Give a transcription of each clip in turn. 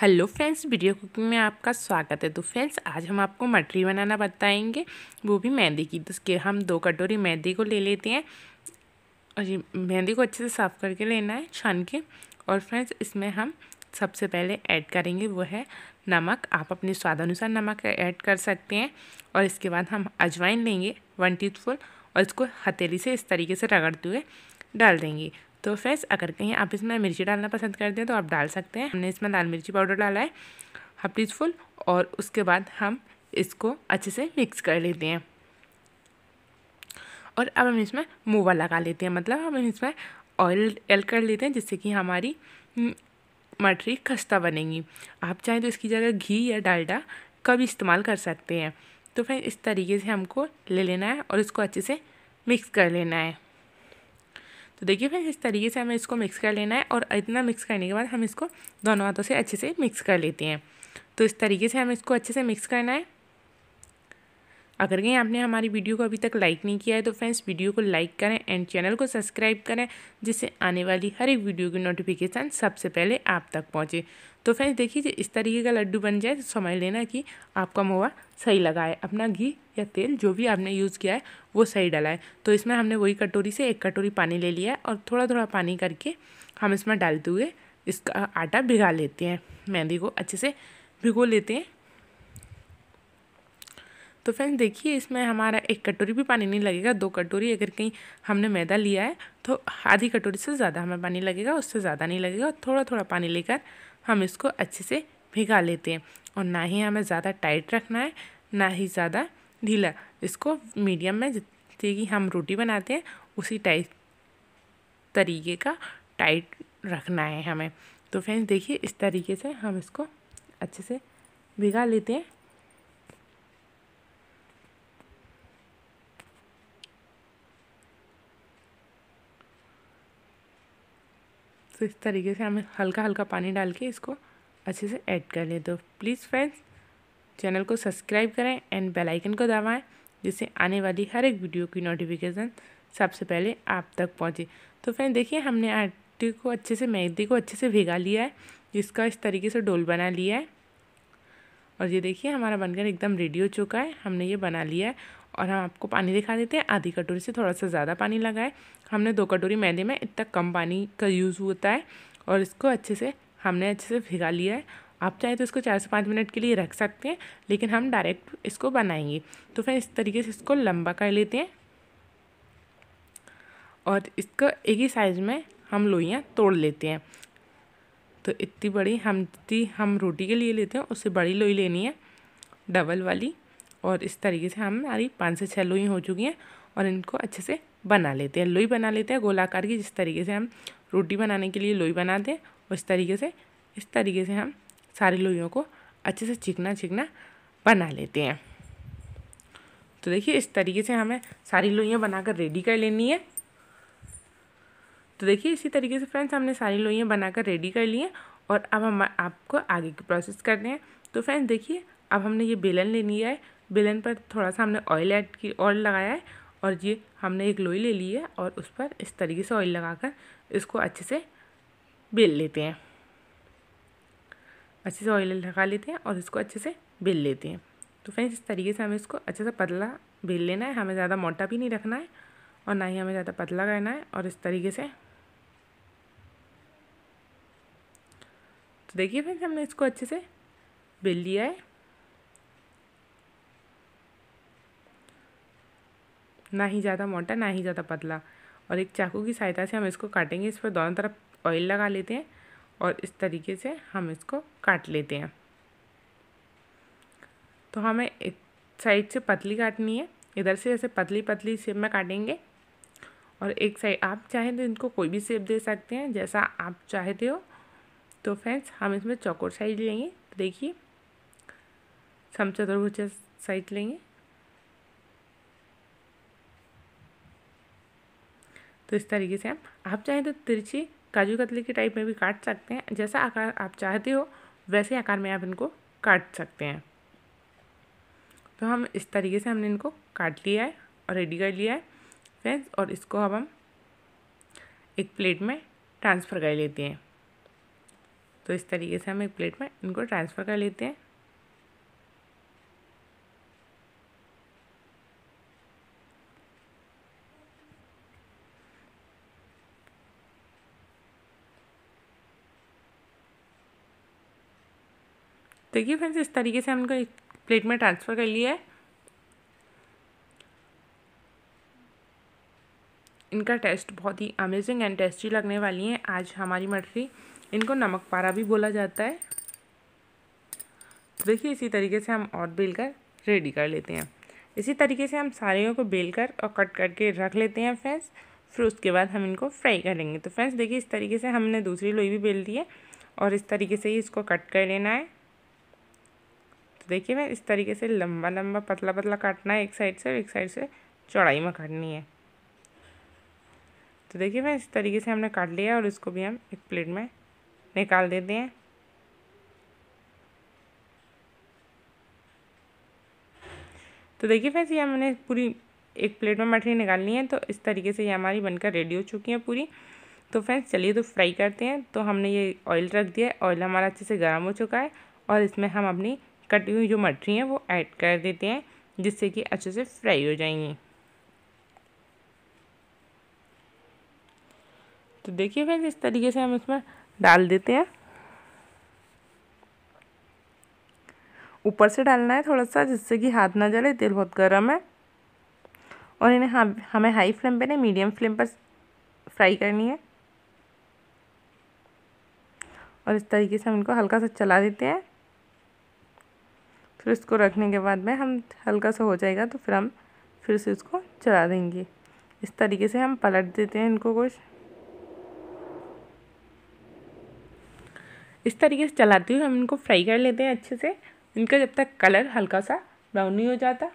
hello friends video cooking में आपका स्वागत है तो फ्रेंड्स आज हम आपको मटरी बनाना बताएंगे वो भी मेहंदी की तो उसके हम दो कटोरी मेहंदी को ले लेते हैं और ये मेहंदी को अच्छे से साफ़ करके लेना है छान के और फ्रेंड्स इसमें हम सबसे पहले ऐड करेंगे वो है नमक आप अपने स्वाद अनुसार नमक ऐड कर सकते हैं और इसके बाद हम अजवाइन लेंगे वन टीस्पून और इसको हथेली से इस तरीके से रगड़ते हुए डाल देंगे तो फ्रेंड्स अगर कहीं आप इसमें मिर्ची डालना पसंद करते हैं तो आप डाल सकते हैं हमने इसमें लाल मिर्ची पाउडर डाला है हाफ टी स्पून और उसके बाद हम इसको अच्छे से मिक्स कर लेते हैं और अब हम इसमें मोवा लगा लेते हैं मतलब हम इसमें ऑयल एड कर लेते हैं जिससे कि हमारी हम्म, मटरी खस्ता बनेगी आप चाहें तो इसकी जगह घी या डालडा का भी इस्तेमाल कर सकते हैं तो फिर इस तरीके से हमको ले लेना है और इसको अच्छे से मिक्स कर लेना है तो देखिए फिर इस तरीके से हमें इसको मिक्स कर लेना है और इतना मिक्स करने के बाद हम इसको दोनों हाथों से अच्छे से मिक्स कर लेते हैं तो इस तरीके से हमें इसको अच्छे से मिक्स करना है अगर कहीं आपने हमारी वीडियो को अभी तक लाइक नहीं किया है तो फ्रेंड्स वीडियो को लाइक करें एंड चैनल को सब्सक्राइब करें जिससे आने वाली हर एक वीडियो की नोटिफिकेशन सबसे पहले आप तक पहुँचे तो फ्रेंड्स देखिए इस तरीके का लड्डू बन जाए तो समझ लेना कि आपका मोवा सही लगा है अपना घी या तेल जो भी आपने यूज़ किया है वो सही डला है तो इसमें हमने वही कटोरी से एक कटोरी पानी ले लिया है और थोड़ा थोड़ा पानी करके हम इसमें डालते हुए इसका आटा भिगा लेते हैं मेहंदी को अच्छे से भिगो लेते हैं तो फ्रेंड्स देखिए इसमें हमारा एक कटोरी भी पानी नहीं लगेगा दो कटोरी अगर कहीं हमने मैदा लिया है तो आधी कटोरी से ज़्यादा हमें पानी लगेगा उससे ज़्यादा नहीं लगेगा थोड़ा थोड़ा पानी लेकर हम इसको अच्छे से भिगा लेते हैं और ना ही हमें ज़्यादा टाइट रखना है ना ही ज़्यादा ढीला इसको मीडियम में जितने कि हम रोटी बनाते हैं उसी टाइप तरीके का टाइट रखना है हमें तो फ्रेंड्स देखिए इस तरीके से हम इसको अच्छे से भिगा लेते हैं तो इस तरीके से हमें हल्का हल्का पानी डाल के इसको अच्छे से ऐड कर लें तो प्लीज़ फ्रेंड्स चैनल को सब्सक्राइब करें एंड बेल आइकन को दबाएं जिससे आने वाली हर एक वीडियो की नोटिफिकेशन सबसे पहले आप तक पहुंचे तो फ्रेंड देखिए हमने आटे को अच्छे से मैदी को अच्छे से भिगा लिया है जिसका इस तरीके से डोल बना लिया है और ये देखिए हमारा बनकर एकदम रेडी हो चुका है हमने ये बना लिया है और हम आपको पानी दिखा देते हैं आधी कटोरी से थोड़ा सा ज़्यादा पानी लगाए हमने दो कटोरी मैदे में इतना कम पानी का यूज़ होता है और इसको अच्छे से हमने अच्छे से भिगा लिया है आप चाहे तो इसको चार से पाँच मिनट के लिए रख सकते हैं लेकिन हम डायरेक्ट इसको बनाएंगे तो फिर इस तरीके से इसको लंबा कर लेते हैं और इसको एक ही साइज़ में हम लोइयाँ तोड़ लेते हैं तो इतनी बड़ी हम जितनी हम रोटी के लिए लेते हैं उससे बड़ी लोई लेनी है डबल वाली और इस तरीके से हम हमारी पाँच से छः लोई हो चुकी हैं और इनको अच्छे से बना लेते हैं लोई बना लेते हैं गोलाकार की जिस तरीके से हम रोटी बनाने के लिए लोई बनाते हैं और इस तरीके से इस तरीके से हम सारी लोइयों को अच्छे से चिकना चिकना बना लेते हैं तो देखिए इस तरीके से हमें सारी लोइयाँ बनाकर रेडी कर लेनी है तो देखिए इसी तरीके से फ्रेंड्स हमने सारी लोइयाँ बनाकर रेडी कर ली हैं और अब हम आपको आगे की प्रोसेस करते हैं तो फ्रेंड्स देखिए अब हमने ये बेलन ले लिया है बेलन पर थोड़ा सा हमने ऑयल ऐड की ऑयल लगाया है और ये हमने एक लोई ले ली है और उस पर इस तरीके से ऑयल लगाकर इसको अच्छे से बेल लेते हैं अच्छे से ऑयल लगा लेते हैं और इसको अच्छे से बेल लेते हैं तो फ्रेंड्स इस तरीके से हमें इसको अच्छे से पतला बेल लेना है हमें ज़्यादा मोटा भी नहीं रखना है और ना ही हमें ज़्यादा पतला करना है और इस तरीके से तो देखिए फ्रेंड्स हमने इसको अच्छे से बेल लिया है ना ही ज़्यादा मोटा ना ही ज़्यादा पतला और एक चाकू की सहायता से हम इसको काटेंगे इस पर दोनों तरफ ऑयल लगा लेते हैं और इस तरीके से हम इसको काट लेते हैं तो हमें एक साइड से पतली काटनी है इधर से ऐसे पतली पतली शेप में काटेंगे और एक साइड आप चाहें तो इनको कोई भी शेप दे सकते हैं जैसा आप चाहते हो तो फ्रेंड्स हम इसमें चौकोर साइज लेंगे देखिए समचतुर्भुज साइज लेंगे तो इस तरीके से आप आप चाहें तो तिरछी काजू कतली के टाइप में भी काट सकते हैं जैसा आकार आप चाहते हो वैसे आकार में आप इनको काट सकते हैं तो हम इस तरीके से हमने इनको काट लिया है और रेडी कर लिया है फ्रेंड्स और इसको अब हम एक प्लेट में ट्रांसफ़र कर लेते हैं तो इस तरीके से हम एक प्लेट में इनको ट्रांसफ़र कर लेते हैं देखिए फ्रेंड्स इस तरीके से हमको एक प्लेट में ट्रांसफ़र कर लिया है इनका टेस्ट बहुत ही अमेजिंग एंड टेस्टी लगने वाली है आज हमारी मटरी इनको नमक पारा भी बोला जाता है तो देखिए इसी तरीके से हम और बेल कर रेडी कर लेते हैं इसी तरीके से हम सारियों को बेल कर और कट करके रख लेते हैं फ्रेंड्स फिर उसके बाद हम इनको फ्राई करेंगे तो फ्रेंड्स देखिए इस तरीके से हमने दूसरी लोई भी बेल दी है और इस तरीके से ही इसको कट कर लेना है तो देखिए मैं इस तरीके से लंबा लंबा पतला पतला काटना है एक साइड से और एक साइड से चौड़ाई में काटनी है तो देखिए मैं इस तरीके से हमने काट लिया और इसको भी हम एक प्लेट में निकाल देते हैं तो देखिए फ्रेंड्स ये हमने पूरी एक प्लेट में मठरी निकालनी है तो इस तरीके से ये हमारी बनकर रेडी हो चुकी है पूरी तो फ्रेंड्स चलिए तो फ्राई करते हैं तो हमने ये ऑयल रख दिया है ऑयल हमारा अच्छे से गर्म हो चुका है और इसमें हम अपनी कटी हुई जो मटरी हैं वो ऐड कर देते हैं जिससे कि अच्छे से फ्राई हो जाएंगी तो देखिए फ्रेंड्स इस तरीके से हम इसमें डाल देते हैं ऊपर से डालना है थोड़ा सा जिससे कि हाथ ना जले तेल बहुत गर्म है और इन्हें हाँ हमें हाई फ्लेम पे नहीं मीडियम फ्लेम पर फ्राई करनी है और इस तरीके से हम इनको हल्का सा चला देते हैं फिर इसको रखने के बाद में हम हल्का सा हो जाएगा तो फिर हम फिर से इसको चला देंगे इस तरीके से हम पलट देते हैं इनको कुछ इस तरीके से चलाते हुए हम इनको फ्राई कर लेते हैं अच्छे से इनका जब तक कलर हल्का सा ब्राउन नहीं हो जाता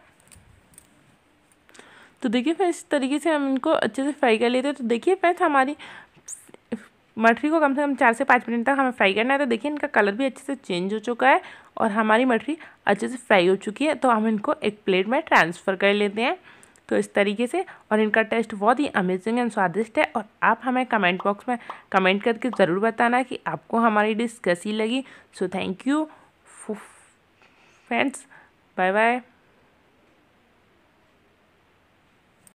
तो देखिए फ्रेंड्स इस तरीके से हम इनको अच्छे से फ्राई कर लेते हैं तो देखिए फ्रेंड्स हमारी मठरी को कम से कम चार से पाँच मिनट तक हमें फ्राई करना है तो देखिए इनका कलर भी अच्छे से चेंज हो चुका है और हमारी मठरी अच्छे से फ्राई हो चुकी है तो हम इनको एक प्लेट में ट्रांसफ़र कर लेते हैं तो इस तरीके से और इनका टेस्ट बहुत ही अमेजिंग एंड स्वादिष्ट है और आप हमें कमेंट बॉक्स में कमेंट करके ज़रूर बताना कि आपको हमारी डिश कैसी लगी so thank you friends bye bye